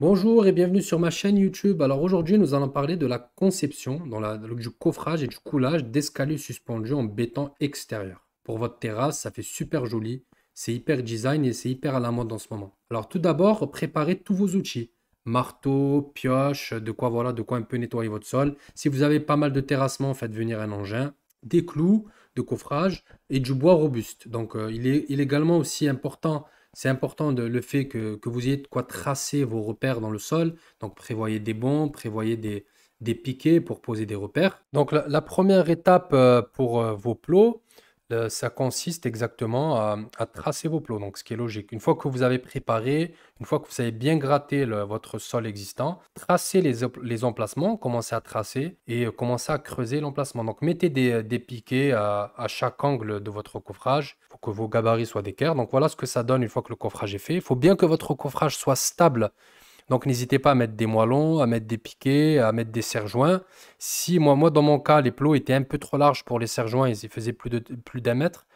Bonjour et bienvenue sur ma chaîne YouTube. Alors aujourd'hui, nous allons parler de la conception, dans la, du coffrage et du coulage d'escalier suspendu en béton extérieur. Pour votre terrasse, ça fait super joli, c'est hyper design et c'est hyper à la mode en ce moment. Alors tout d'abord, préparez tous vos outils. Marteau, pioche, de quoi voilà, de quoi un peu nettoyer votre sol. Si vous avez pas mal de terrassement, faites venir un engin, des clous de coffrage et du bois robuste. Donc euh, il, est, il est également aussi important c'est important de, le fait que, vous ayez de quoi tracer vos repères dans le sol. Donc prévoyez des bons, prévoyez des, des piquets pour poser des repères. Donc la première étape euh, pour euh, vos plots, euh, ça consiste exactement à, tracer vos plots, donc ce qui est logique. Une fois que vous avez préparé, une fois que vous avez bien gratté votre sol existant, tracez les, emplacements, commencez à tracer et euh, commencez à creuser l'emplacement. Donc mettez euh, des, piquets à, à, chaque angle de votre coffrage pour que vos gabarits soient d'équerre. Donc voilà ce que ça donne une fois que le coffrage est fait. Il faut bien que votre coffrage soit stable donc n'hésitez pas à mettre des moellons, à mettre des piquets, à mettre des serre-joints. Si moi, moi dans mon cas, les plots étaient un peu trop larges pour les serre-joints, ils faisaient plus d'un plus mètre.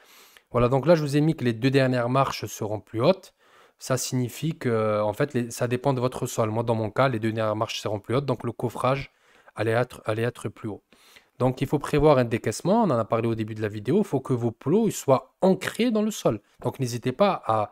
Voilà, donc là je vous ai mis que les deux dernières marches seront plus hautes. Ça signifie que en fait ça dépend de votre sol. Moi dans mon cas, les deux dernières marches seront plus hautes, donc le coffrage allait être, allait être plus haut. Donc il faut prévoir un décaissement, on en a parlé au début de la vidéo, il faut que vos plots soient ancré dans le sol. Donc n'hésitez pas à,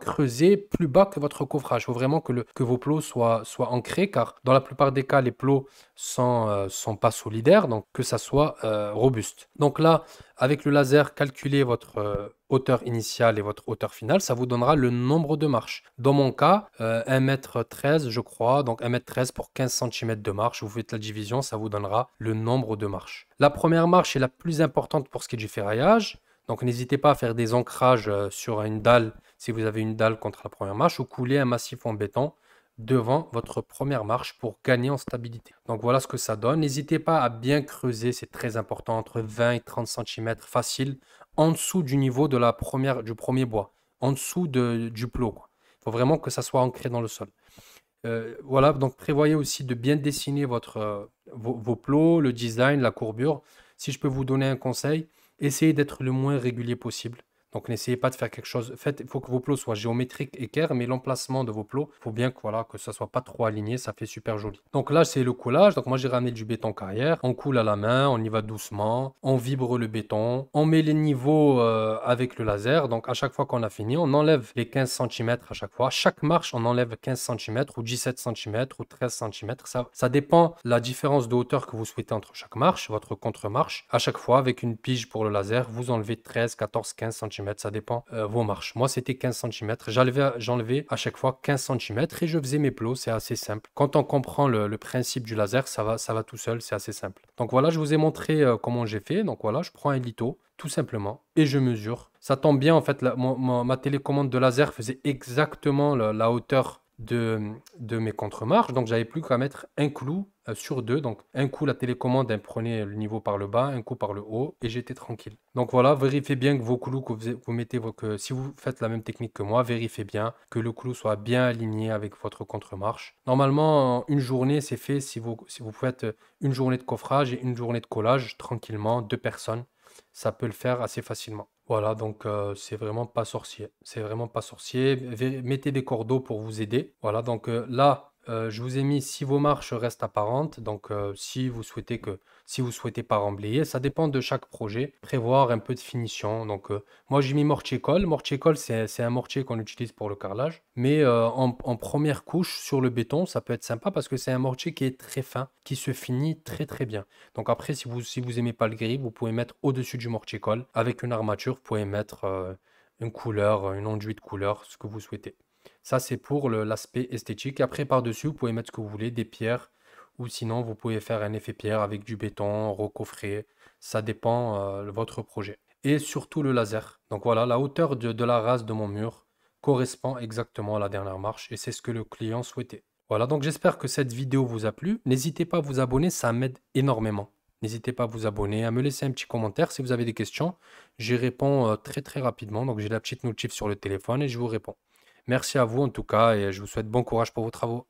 creuser plus bas que votre coffrage. Il faut vraiment que, le, que vos plots soient, ancrés car dans la plupart des cas, les plots sont, euh, sont pas solidaires, donc que ça soit euh, robuste. Donc là, avec le laser, calculez votre euh, hauteur initiale et votre hauteur finale, ça vous donnera le nombre de marches. Dans mon cas, 1m13 je crois, donc 1m13 pour 15 cm de marche, vous faites la division, ça vous donnera le nombre de marches. La première marche est la plus importante pour ce qui est du ferraillage, donc n'hésitez pas à faire des ancrages euh, sur une dalle si vous avez une dalle contre la première marche ou couler un massif en béton devant votre première marche pour gagner en stabilité. Donc voilà ce que ça donne. N'hésitez pas à bien creuser, c'est très important, entre 20 et 30 cm facile en dessous du niveau de la première, du premier bois, en dessous de, du plot. Il faut vraiment que ça soit ancré dans le sol. Euh, voilà, donc prévoyez aussi de bien dessiner votre, euh, vos, plots, le design, la courbure. Si je peux vous donner un conseil, Essayez d'être le moins régulier possible. Donc n'essayez pas de faire quelque chose. Faites, il faut que vos plots soient géométriques et mais l'emplacement de vos plots, il faut bien que voilà que ça soit pas trop aligné, ça fait super joli. Donc là c'est le collage. Donc moi j'ai ramené du béton carrière. On coule à la main, on y va doucement, on vibre le béton, on met les niveaux euh, avec le laser. Donc à chaque fois qu'on a fini, on enlève les 15 cm à chaque fois. Chaque marche on enlève 15 cm ou 17 cm ou 13 cm. Ça, ça dépend la différence de hauteur que vous souhaitez entre chaque marche, votre contre-marche. À chaque fois avec une pige pour le laser, vous enlevez 13, 14, 15 cm ça dépend euh, vos marches. Moi, c'était 15 cm. J'enlevais à chaque fois 15 cm et je faisais mes plots. C'est assez simple. Quand on comprend le, principe du laser, ça va, ça va tout seul. C'est assez simple. Donc voilà, je vous ai montré euh, comment j'ai fait. Donc voilà, je prends un lito, tout simplement et je mesure. Ça tombe bien en fait, ma, télécommande de laser faisait exactement la hauteur de, mes mes marches Donc j'avais plus qu'à mettre un clou euh, sur deux. Donc un coup la télécommande prenait le niveau par le bas, un coup par le haut et j'étais tranquille. Donc voilà, vérifiez bien que vos clous que vous, mettez, que si vous faites la même technique que moi, vérifiez bien que le clou soit bien aligné avec votre contre-marche. Normalement, une journée c'est fait si vous, si vous faites une journée de coffrage et une journée de collage tranquillement, deux personnes. Ça peut le faire assez facilement. Voilà, donc euh, c'est vraiment pas sorcier. C'est vraiment pas sorcier. mettez des cordeaux pour vous aider. Voilà, donc euh, là, euh, je vous ai mis si vos marches restent apparentes, donc euh, si vous souhaitez que, si vous souhaitez pas remblayer, ça dépend de chaque projet, prévoir un peu de finition. Donc euh, moi j'ai mis mortier colle, mortier colle c'est un mortier qu'on utilise pour le carrelage, mais en, première couche sur le béton ça peut être sympa parce que c'est un mortier qui est très fin, qui se finit très très bien. Donc après si vous si vous aimez pas le gris, vous pouvez mettre au-dessus du mortier colle avec une armature, vous pouvez mettre une couleur, une enduit de couleur, ce que vous souhaitez. Ça, c'est pour l'aspect esthétique. Après, par-dessus, vous pouvez mettre ce que vous voulez, des pierres, ou sinon, vous pouvez faire un effet pierre avec du béton, recoffré. Ça dépend de euh, votre projet. Et surtout le laser. Donc voilà, la hauteur de, la race de mon mur correspond exactement à la dernière marche, et c'est ce que le client souhaitait. Voilà, donc j'espère que cette vidéo vous a plu. N'hésitez pas à vous abonner, ça m'aide énormément. N'hésitez pas à vous abonner, à me laisser un petit commentaire si vous avez des questions. J'y réponds euh, très très rapidement. Donc j'ai la petite notif sur le téléphone et je vous réponds. Merci à vous en tout cas et je vous souhaite bon courage pour vos travaux.